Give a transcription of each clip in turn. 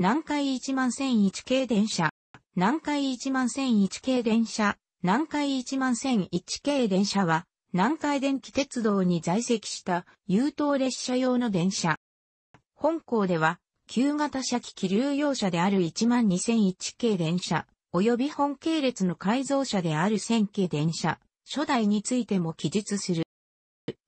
南海一万千一系電車、南海一万千一系電車、南海一万千一系電車は、南海電気鉄道に在籍した優等列車用の電車。本校では、旧型車機気流用車である一万二千一系電車、及び本系列の改造車である千系電車、初代についても記述する。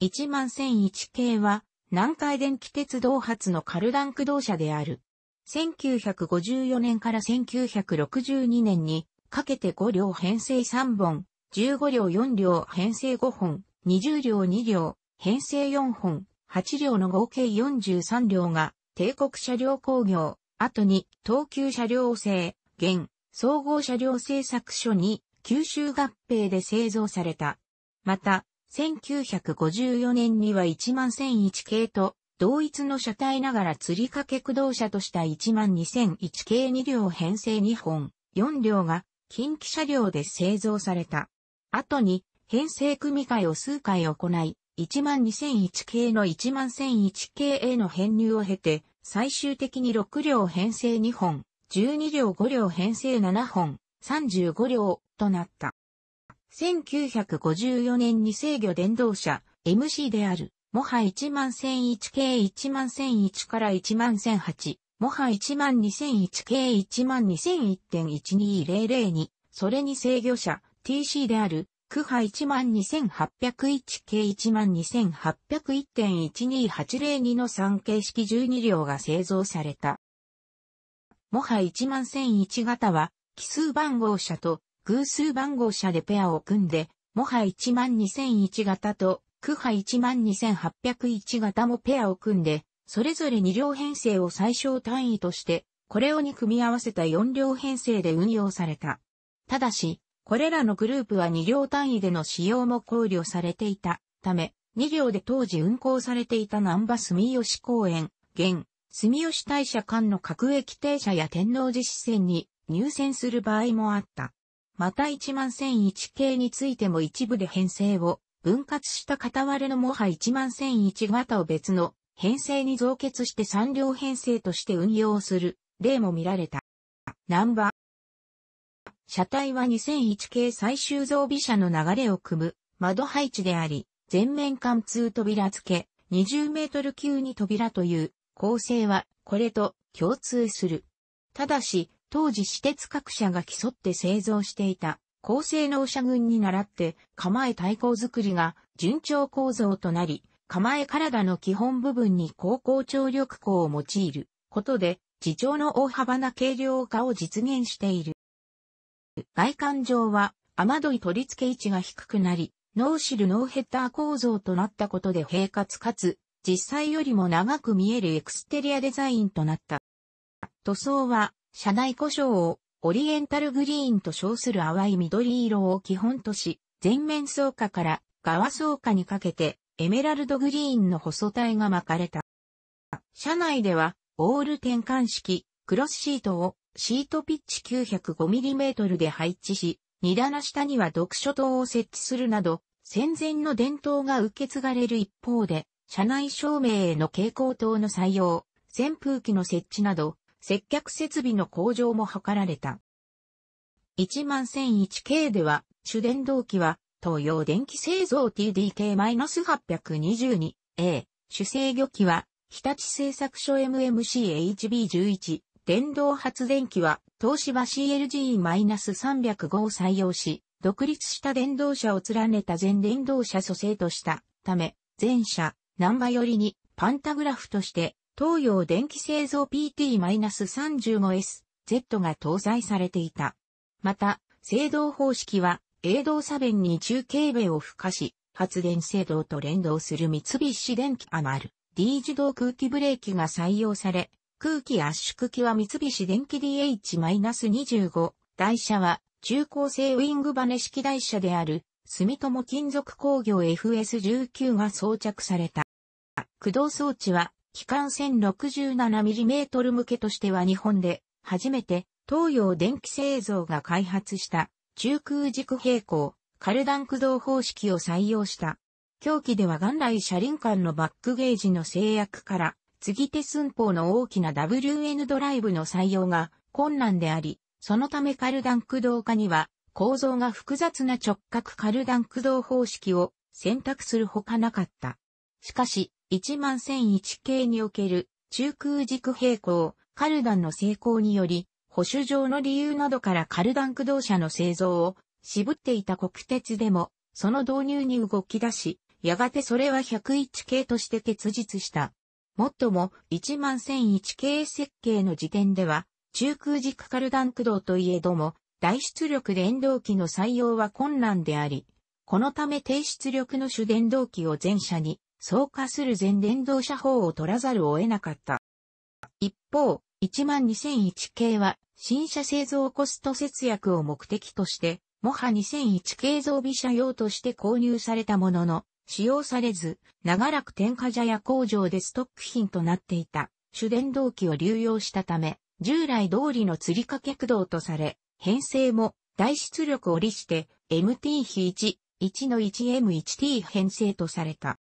一万千一系は、南海電気鉄道発のカルダン駆動車である。1954年から1962年にかけて5両編成3本、15両4両編成5本、20両2両編成4本、8両の合計43両が帝国車両工業、後に東急車両製、現総合車両製作所に九州合併で製造された。また、1954年には1万1001系と同一の車体ながら釣り掛け駆動車とした12001系2両編成2本、4両が近畿車両で製造された。後に編成組み替えを数回行い、12001系の11001系への編入を経て、最終的に6両編成2本、12両5両編成7本、35両となった。1954年に制御電動車 MC であるもは11001系11001から11008、もは12001系12001.12000に、それに制御者 TC である、区ハ12801系12801.12802の3形式12両が製造された。もは11001型は、奇数番号車と偶数番号車でペアを組んで、もは12001型とクハ12801型もペアを組んで、それぞれ2両編成を最小単位として、これをに組み合わせた4両編成で運用された。ただし、これらのグループは2両単位での使用も考慮されていたため、2両で当時運行されていた南波住吉公園、現、住吉大社間の各駅停車や天王寺支線に入線する場合もあった。また1万1001系についても一部で編成を分割した片割れの模ハ1万1001型を別の編成に増結して3両編成として運用する例も見られた。ナンバー。車体は2001系最終増備車の流れを組む窓配置であり、全面貫通扉付け、20メートル級に扉という構成はこれと共通する。ただし、当時私鉄各社が競って製造していた高性能車群に倣って構え対抗作りが順調構造となり、構え体の基本部分に高校張力鋼を用いることで、事情の大幅な軽量化を実現している。外観上は雨どい取り付け位置が低くなり、ノーシルノーヘッダー構造となったことで平滑かつ、実際よりも長く見えるエクステリアデザインとなった。塗装は、車内故障をオリエンタルグリーンと称する淡い緑色を基本とし、全面草加から側草加にかけてエメラルドグリーンの細体が巻かれた。車内ではオール転換式クロスシートをシートピッチ 905mm で配置し、荷棚下には読書灯を設置するなど、戦前の伝統が受け継がれる一方で、車内照明への蛍光灯の採用、扇風機の設置など、接客設備の向上も図られた。11001K では、主電動機は、東洋電気製造 TDK-822A、主制御機は、日立製作所 MMCHB11、電動発電機は、東芝 CLG-305 を採用し、独立した電動車を連ねた全電動車蘇生としたため、全車、ナンバよりに、パンタグラフとして、東洋電気製造 PT-35S、Z が搭載されていた。また、制動方式は、営動左弁に中継米を付加し、発電制動と連動する三菱電機アマル D 自動空気ブレーキが採用され、空気圧縮機は三菱電機 DH-25、台車は中高性ウィングバネ式台車である住友金属工業 FS19 が装着された。駆動装置は機関 1067mm 向けとしては日本で初めて東洋電気製造が開発した中空軸平行カルダン駆動方式を採用した。狂気では元来車輪間のバックゲージの制約から継手寸法の大きな WN ドライブの採用が困難であり、そのためカルダン駆動化には構造が複雑な直角カルダン駆動方式を選択するほかなかった。しかし、11001系における中空軸平行、カルダンの成功により、保守上の理由などからカルダン駆動車の製造を渋っていた国鉄でも、その導入に動き出し、やがてそれは101系として結実した。もっとも、11001系設計の時点では、中空軸カルダン駆動といえども、大出力電動機の採用は困難であり、このため低出力の主電動機を全車に走化する全電動車法を取らざるを得なかった。一方、12001系は新車製造コスト節約を目的として、もは2001系増備車用として購入されたものの、使用されず、長らく天下茶屋工場でストック品となっていた、主電動機を流用したため、従来通りの釣りかけ駆動とされ、編成も大出力折りして MT-1、1 1M1T 編成とされた。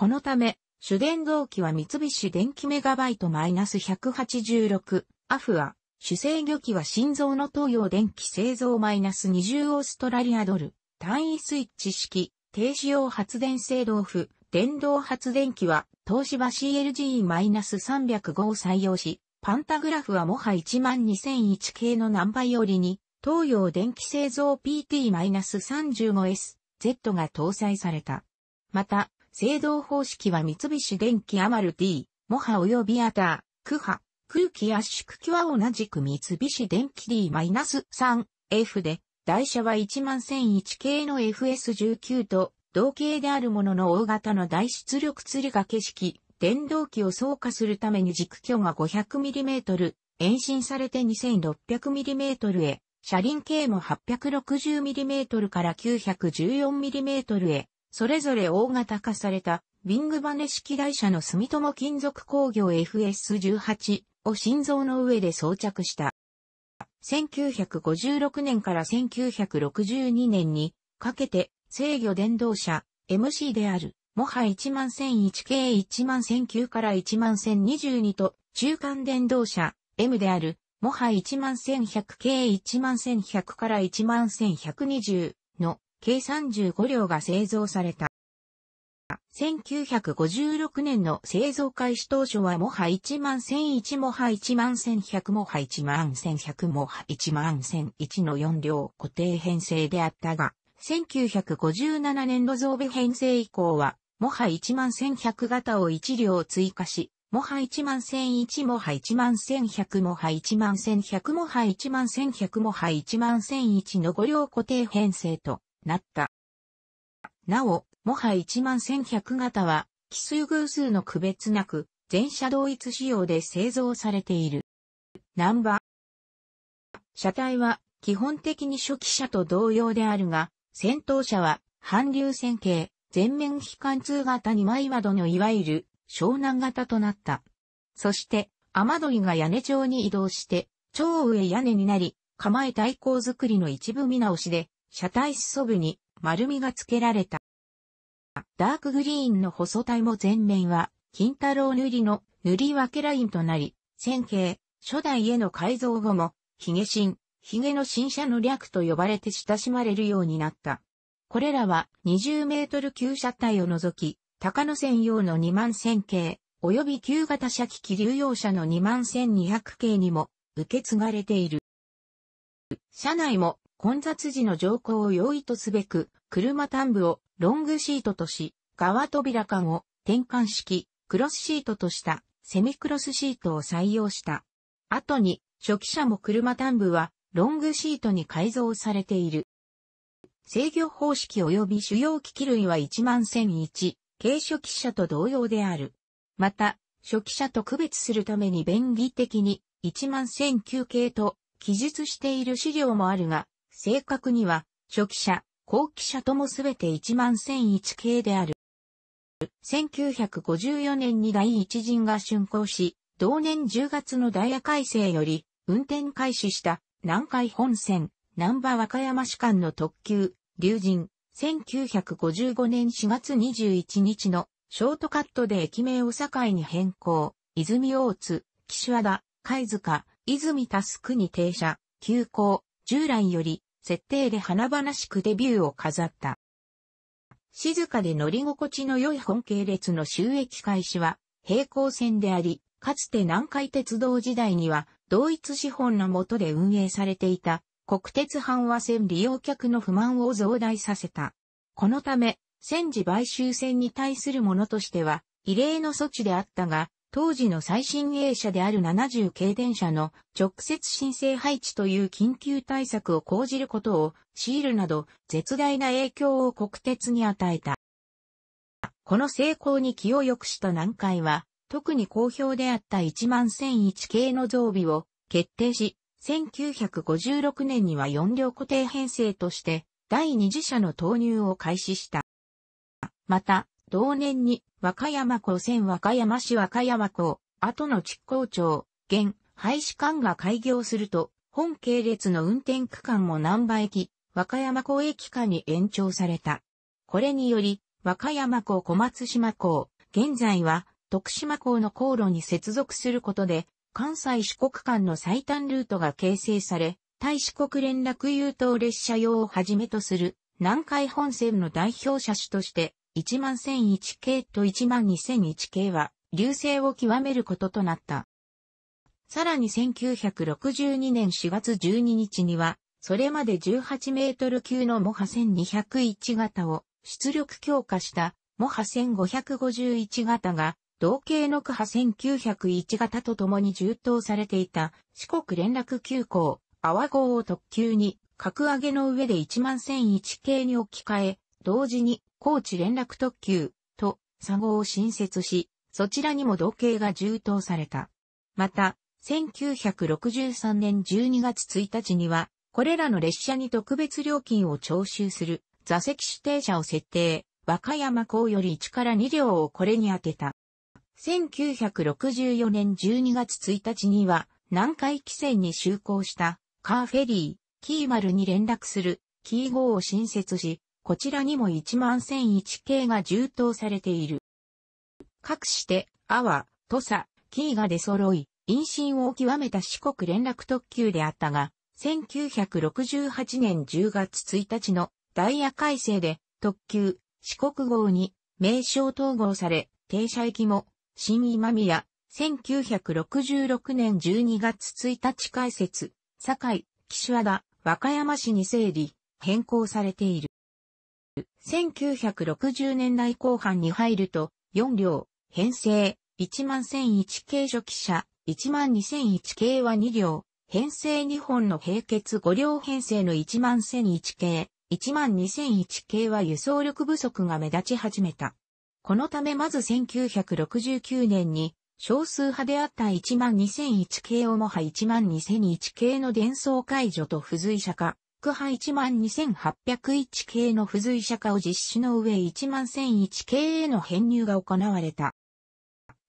このため、主電動機は三菱電機メガバイト -186、アフア、主制御機は心臓の東洋電気製造 -20 オーストラリアドル、単位スイッチ式、低使用発電制動フ、電動発電機は、東芝 CLG-305 を採用し、パンタグラフはもは12001系の何倍よりに、東洋電気製造 PT-35S、Z が搭載された。また、制動方式は三菱電機アマルィ、モハ及びアター、クハ、空気圧縮機は同じく三菱電機 D-3F で、台車は11001系の FS19 と同型であるものの大型の大出力釣りが景色、電動機を走破するために軸距が 500mm、延伸されて 2600mm へ、車輪径も 860mm から 914mm へ、それぞれ大型化された、ビングバネ式台車の住友金属工業 FS18 を心臓の上で装着した。1956年から1962年にかけて制御電動車 MC である、モハ11001系11009から11022と中間電動車 M である、モハ1 1 0 0系11100から11120の計35両が製造された。1956年の製造開始当初はモハ1万1001モハ1万1100モハ1万1100モハ1万1001の4両固定編成であったが、1957年の増備編成以降は、モハ1万1100型を1両追加し、モハ1万1001モハ1万1100モハ1万1100モハ1万1100モハ1万1001の5両固定編成と、なった。なお、もは1万1100型は、奇数偶数の区別なく、全車同一仕様で製造されている。ナンバー。車体は、基本的に初期車と同様であるが、先頭車は、反流線形、全面非貫通型2枚窓のいわゆる、湘南型となった。そして、雨鳥が屋根状に移動して、超上屋根になり、構え対抗作りの一部見直しで、車体裾部に丸みが付けられた。ダークグリーンの細体も前面は、金太郎塗りの塗り分けラインとなり、線形、初代への改造後も、髭新、髭の新車の略と呼ばれて親しまれるようになった。これらは20メートル級車体を除き、高野線用の2万1000系、及び旧型車機器流用車の2万1200系にも受け継がれている。車内も混雑時の乗降を容易とすべく、車端部をロングシートとし、側扉間を転換式、クロスシートとしたセミクロスシートを採用した。後に、初期車も車端部はロングシートに改造されている。制御方式及び主要機器類は11001、軽初期車と同様である。また、初期車と区別するために便宜的に11009系と記述している資料もあるが、正確には、初期車、後期車ともすべて11001系である。1954年に第一陣が竣工し、同年10月のダイヤ改正より、運転開始した南海本線、南波和歌山市間の特急、竜神、1955年4月21日のショートカットで駅名を境に変更、泉大津、岸和田、貝塚、泉タスクに停車、急行、従来より設定で華々しくデビューを飾った。静かで乗り心地の良い本系列の収益開始は平行線であり、かつて南海鉄道時代には同一資本の下で運営されていた国鉄阪和線利用客の不満を増大させた。このため、戦時買収戦に対するものとしては異例の措置であったが、当時の最新鋭車である70系電車の直接申請配置という緊急対策を講じることを強いるなど絶大な影響を国鉄に与えた。この成功に気を良くした南海は特に好評であった1万1001系の増備を決定し、1956年には4両固定編成として第二次車の投入を開始した。また、同年に和歌山港線和歌山市和歌山港、後の築港町、現、廃止館が開業すると、本系列の運転区間も南波駅、和歌山港駅間に延長された。これにより、和歌山港小松島港、現在は徳島港の航路に接続することで、関西四国間の最短ルートが形成され、大四国連絡優等列車用をはじめとする南海本線の代表車種として11001系と12001系は流星を極めることとなった。さらに1962年4月12日には、それまで18メートル級のモハ1201型を出力強化したモハ1551型が同系のクハ1901型と共に充当されていた四国連絡急行、阿波号を特急に格上げの上で11001系に置き換え、同時に高知連絡特急と佐合を新設し、そちらにも同型が充当された。また、1963年12月1日には、これらの列車に特別料金を徴収する座席指定車を設定、和歌山港より1から2両をこれに当てた。1964年12月1日には、南海汽船に就航したカーフェリー、キーマルに連絡するキー号を新設し、こちらにも1万1001系が充当されている。各して、阿波、土佐、キーが出揃い、陰心を極めた四国連絡特急であったが、1968年10月1日のダイヤ改正で特急四国号に名称統合され、停車駅も新今宮、1966年12月1日開設、堺、岸和田、和歌山市に整理、変更されている。1960年代後半に入ると、4両、編成、11001系初期車、12001系は2両、編成2本の並結5両編成の11001系、12001系は輸送力不足が目立ち始めた。このためまず1969年に少数派であった12001系をもは12001系の伝送解除と付随者化、ク派12801系の付随者化を実施の上11001系への編入が行われた。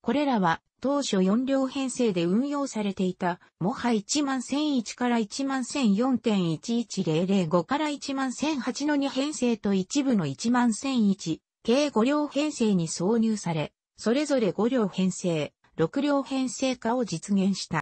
これらは当初4両編成で運用されていた、もは11001から11004.11005から11008の2編成と一部の11001、計5両編成に挿入され、それぞれ5両編成、6両編成化を実現した。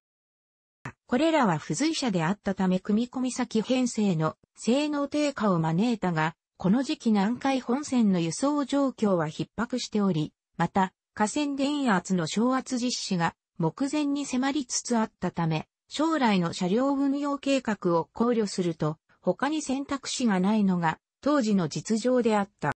これらは付随者であったため組込み先編成の性能低下を招いたが、この時期南海本線の輸送状況は逼迫しており、また、河川電圧の昇圧実施が目前に迫りつつあったため、将来の車両運用計画を考慮すると、他に選択肢がないのが当時の実情であった。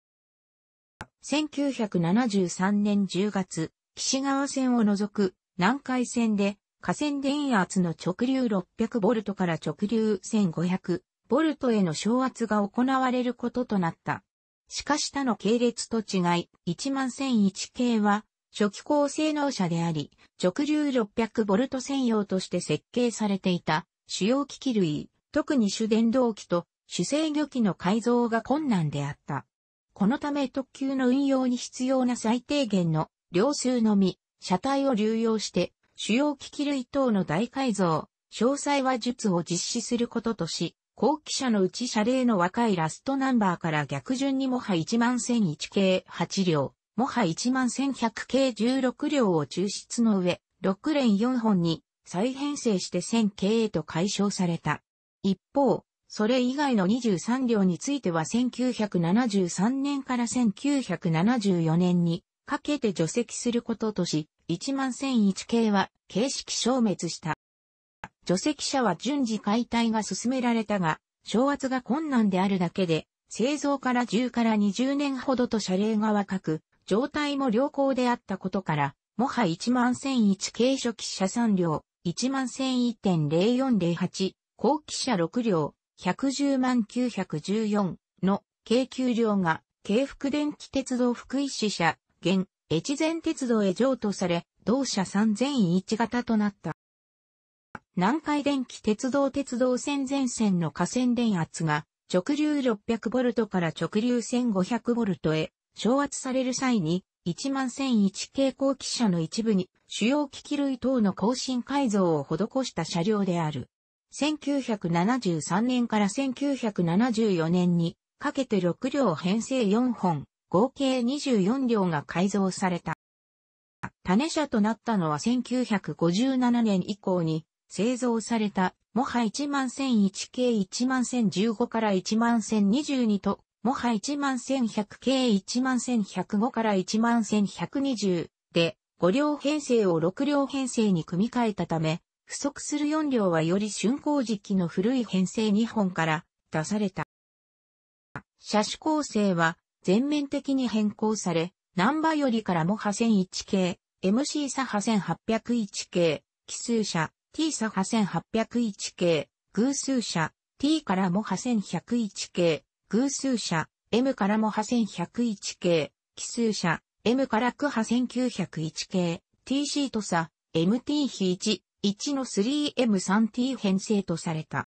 1973年10月、岸川線を除く南海線で河川電圧の直流 600V から直流 1500V への昇圧が行われることとなった。しかし他の系列と違い、11001系は、初期高性能車であり、直流 600V 専用として設計されていた主要機器類、特に主電動機と主制御機の改造が困難であった。このため特急の運用に必要な最低限の量数のみ、車体を流用して主要機器類等の大改造、詳細は術を実施することとし、後期者のうち謝礼の若いラストナンバーから逆順にもは11001系8両、もは11100系16両を抽出の上、6連4本に再編成して1000系へと解消された。一方、それ以外の23両については1973年から1974年にかけて除籍することとし、11001系は形式消滅した。除籍者は順次解体が進められたが、昇圧が困難であるだけで、製造から10から20年ほどと謝礼が若く、状態も良好であったことから、もは11001系初期車3両、11001.0408、後期車6両、110万914の、軽給料が、軽福電気鉄道福井支社、現、越前鉄道へ譲渡され、同社3001型となった。南海電気鉄道鉄道線前線の河川電圧が直流 600V から直流 1500V へ昇圧される際に11001蛍光機車の一部に主要機器類等の更新改造を施した車両である。1973年から1974年にかけて6両編成4本、合計24両が改造された。種車となったのは1957年以降に製造された、もは1万1001系1万1015から1万1022と、もは1万1100系1万1105から1万1120で、5両編成を6両編成に組み替えたため、不足する4両はより竣工時期の古い編成2本から出された。車種構成は全面的に変更され、ナンバーよりからも破1001系、MC 差破1801系、奇数車、T 差破1801系、偶数車、T からも破1101系、偶数車、M からも破1101系、奇数車、M から区破1901系、TC と差、MT-1 比、1の 3M3T 編成とされた。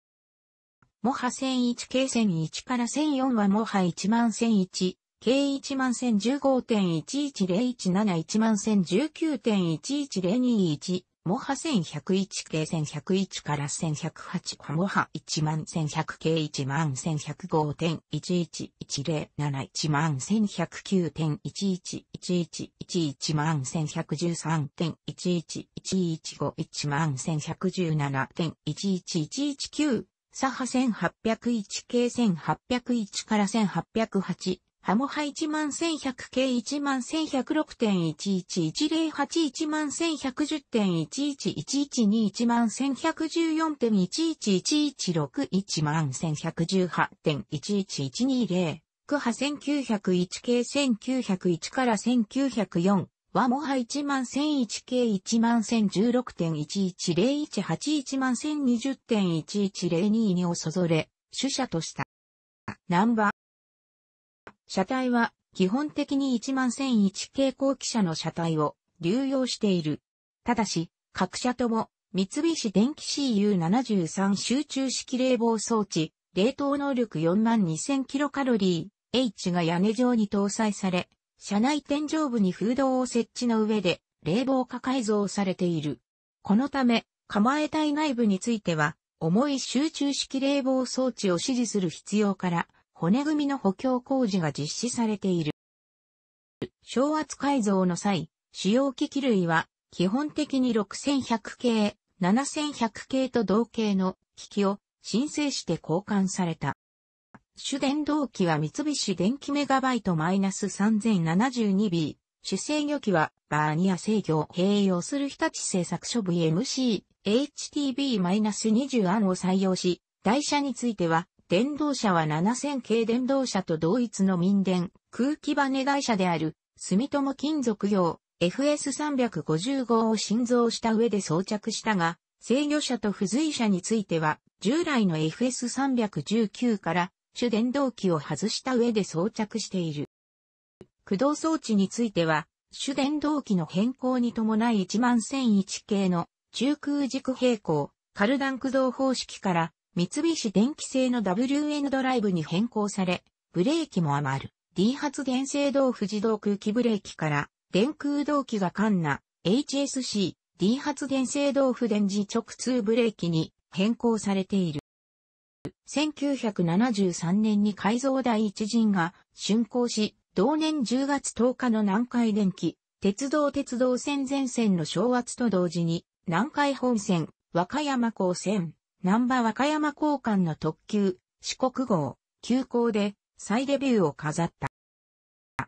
モハ1001系1001から1004はモハ1万1001、計1万千15.11017万千19.11021モハ1101計1101から1108はモハ1万1100計1万1105.11107万1 1 0 9 1 1 1 1 1万1 1 1 3 1 1 1 1 1五1万1117.11119左派1801系1801から1808ハモハ1 1100 k 1 1106.111081 1110.111121 1 1 1 4 1 1 1 1 6 1 1118.11120クハ1901 k 1901から1904和もは1 1001 k 1 1016.11018万1020.1102におそぞれ、主者とした。ナンバー車体は基本的に1万1001系後期車の車体を流用している。ただし、各社とも三菱電機 CU73 集中式冷房装置、冷凍能力42000キロカロリー、H が屋根上に搭載され、車内天井部に風洞を設置の上で冷房化改造されている。このため、構え体内部については、重い集中式冷房装置を支持する必要から、骨組みの補強工事が実施されている。小圧改造の際、使用機器類は基本的に6100系、7100系と同系の機器を申請して交換された。主電動機は三菱電機メガバイト -3072B。主制御機はバーニア制御を併用する日立製作所 VMC HTB-20 案を採用し、台車については電動車は7000系電動車と同一の民電、空気バネ会社である、住友金属用 FS355 を新造した上で装着したが、制御車と付随車については、従来の FS319 から主電動機を外した上で装着している。駆動装置については、主電動機の変更に伴い11001系の中空軸平行、カルダン駆動方式から三菱電機製の WN ドライブに変更され、ブレーキも余る D 発電制動不自動空気ブレーキから電空動機がカンナ HSC D 発電制動不電磁直通ブレーキに変更されている。1973年に改造第一陣が竣工し、同年10月10日の南海電気、鉄道鉄道線全線の昇圧と同時に、南海本線、和歌山港線、南波和歌山交換の特急、四国号、急行で再デビューを飾った。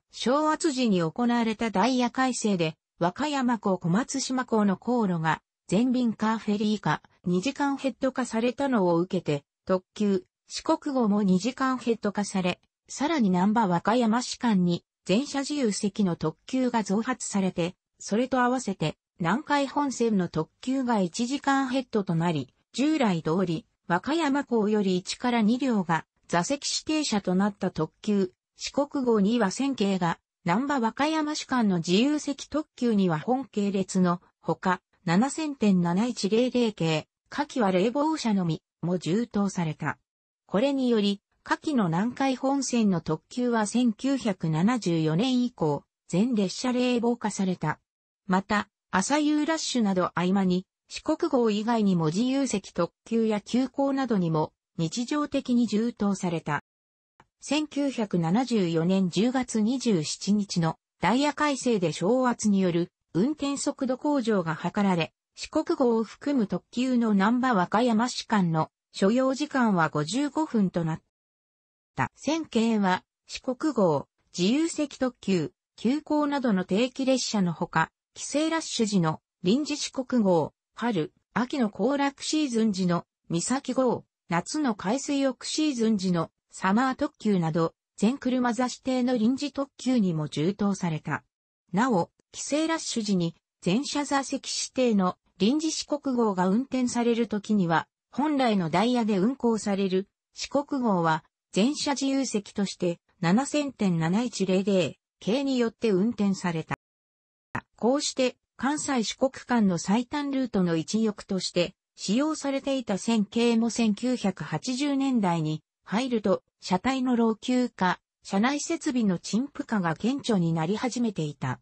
昭圧時に行われたダイヤ改正で、和歌山港小松島港の航路が全便カーフェリー化、2時間ヘッド化されたのを受けて、特急、四国号も2時間ヘッド化され、さらに南波和歌山市間に全車自由席の特急が増発されて、それと合わせて南海本線の特急が1時間ヘッドとなり、従来通り、和歌山港より1から2両が座席指定車となった特急、四国号には線形系が、南波和歌山市間の自由席特急には本系列のほか、7000.7100系、下記は冷房車のみ、も充当された。これにより、下記の南海本線の特急は1974年以降、全列車冷房化された。また、朝夕ラッシュなど合間に、四国号以外にも自由席特急や急行などにも日常的に充当された。1974年10月27日のダイヤ改正で昇圧による運転速度向上が図られ、四国号を含む特急の南波和歌山市間の所要時間は55分となった。線形は四国号、自由席特急、急行などの定期列車のほか、帰省ラッシュ時の臨時四国号、春、秋の行楽シーズン時の三崎号、夏の海水浴シーズン時のサマー特急など、全車座指定の臨時特急にも充当された。なお、帰省ラッシュ時に全車座席指定の臨時四国号が運転される時には、本来のダイヤで運行される四国号は全車自由席として7000.7100系によって運転された。こうして関西四国間の最短ルートの一翼として使用されていた線形も1980年代に入ると車体の老朽化、車内設備の陳腐化が顕著になり始めていた。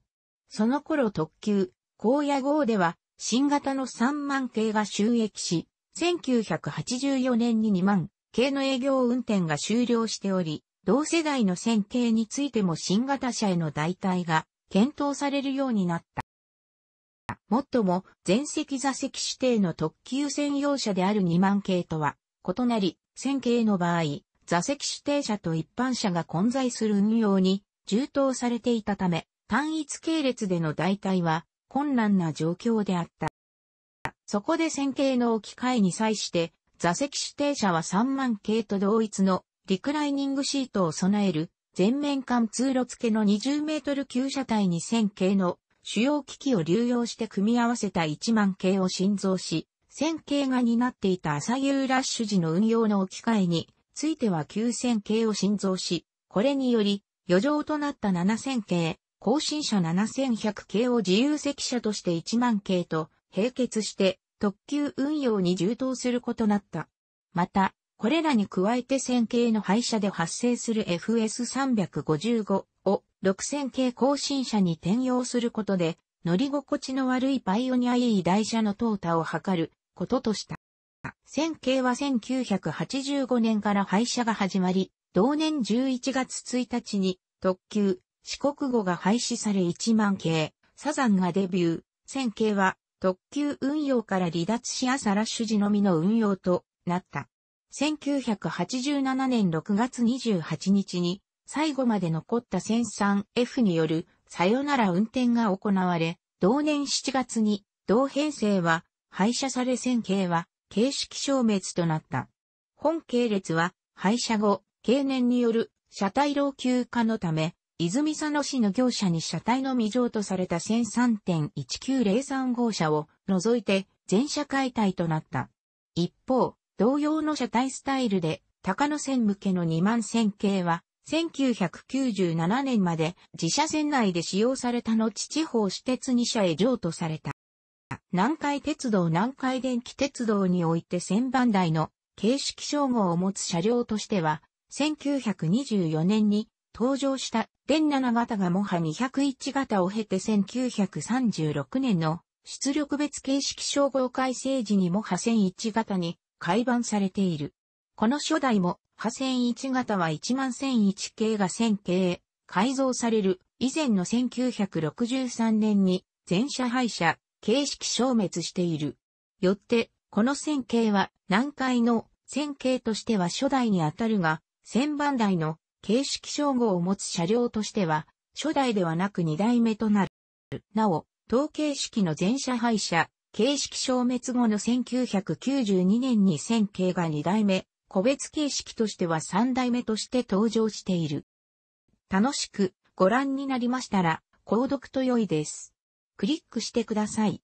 その頃特急、高野号では新型の3万系が収益し、1984年に2万系の営業運転が終了しており、同世代の線形についても新型車への代替が検討されるようになった。もっとも全席座席指定の特急専用車である2万系とは異なり、1000系の場合、座席指定車と一般車が混在する運用に充当されていたため、単一系列での代替は困難な状況であった。そこで線形の置き換えに際して、座席指定車は3万系と同一のリクライニングシートを備える全面間通路付けの20メートル級車体に1000系の主要機器を流用して組み合わせた1万系を新造し、1000系が担っていた朝夕ラッシュ時の運用の置き換えについては9000系を新造し、これにより余剰となった7000系、更新者7100系を自由席車として1万系と並結して特急運用に充当することなった。また、これらに加えて線形の廃車で発生する FS355 を6000系更新車に転用することで、乗り心地の悪いパイオニア E 台車の淘汰を図ることとした。1000系は1985年から廃車が始まり、同年11月1日に特急、四国語が廃止され1万系、サザンがデビュー。1000系は特急運用から離脱し朝ラッシュ時のみの運用となった。1987年6月28日に最後まで残った戦 3F によるさよなら運転が行われ、同年7月に同編成は廃車され線形は形式消滅となった。本系列は廃車後、経年による車体老朽化のため、泉佐野市の業者に車体の未上とされた0 3.1903号車を除いて全車解体となった。一方、同様の車体スタイルで高野線向けの2万線系は1997年まで自社船内で使用された後地方私鉄2社へ譲渡された。南海鉄道南海電気鉄道において1000番台の形式称号を持つ車両としては、1924年に登場した電7型がモハ201型を経て1936年の出力別形式称号改正時にモハ1001型に改版されている。この初代も破線1型は11001系が1000系、改造される以前の1963年に全車廃車、形式消滅している。よって、この1000系は南海の1000系としては初代にあたるが、1000番台の形式称号を持つ車両としては、初代ではなく2代目となる。なお、統計式の全車廃車、形式消滅後の1992年に1000系が2代目、個別形式としては3代目として登場している。楽しくご覧になりましたら、購読と良いです。クリックしてください。